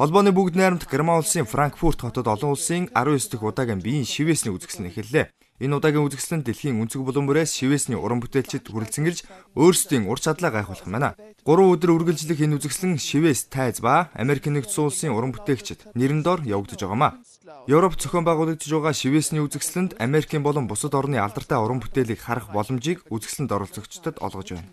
Холбооны бүгд найрамд Герман улсын Франкфурт хотод олон улсын 19 дэх удаагийн биеийн шивээсний үзэсгэлэн эхэллээ. Энэ удаагийн үзэсгэлэн дэлхийн өнцөг булан бүрээс шивээсний уран бүтээлчд хүрэлцэн гэлж өөрсдийн ур чадлаа гайхуулах юм байна. 3 өдөр үргэлжлэх энэ үзэсгэлэн шивээс тайз ба Америк нэгдсэн улсын уран бүтээгчд нэрндор явагдаж байгаа юм а. Европ зохион байгуулагдж байгаа шивээсний үзэсгэлэнд Америкийн болон бусад орны алдартай уран бүтээлийг харах боломжийг үзэсгэлэнд оролцогчдод олгож байна.